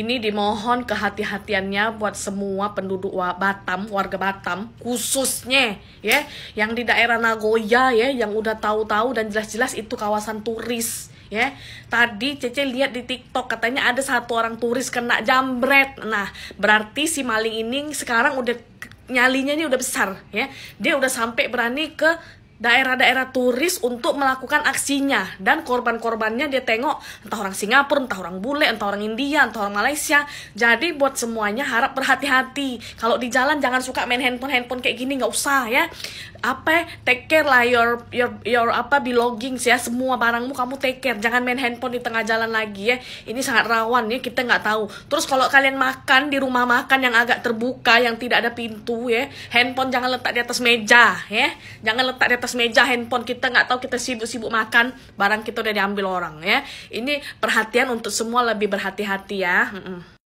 Ini dimohon kehati-hatiannya buat semua penduduk Batam, warga Batam, khususnya ya, yang di daerah Nagoya ya, yang udah tahu-tahu dan jelas-jelas itu kawasan turis ya. Tadi Cece lihat di TikTok katanya ada satu orang turis kena jambret. Nah, berarti si maling ini sekarang udah nyalinya ini udah besar ya. Dia udah sampai berani ke daerah-daerah turis untuk melakukan aksinya dan korban-korbannya dia tengok entah orang Singapura, entah orang bule, entah orang India, entah orang Malaysia. Jadi buat semuanya harap berhati-hati. Kalau di jalan jangan suka main handphone-handphone kayak gini nggak usah ya apa take care lah your your your apa belongings ya semua barangmu kamu take care jangan main handphone di tengah jalan lagi ya ini sangat rawan ya kita nggak tahu terus kalau kalian makan di rumah makan yang agak terbuka yang tidak ada pintu ya handphone jangan letak di atas meja ya jangan letak di atas meja handphone kita nggak tahu kita sibuk-sibuk makan barang kita udah diambil orang ya ini perhatian untuk semua lebih berhati-hati ya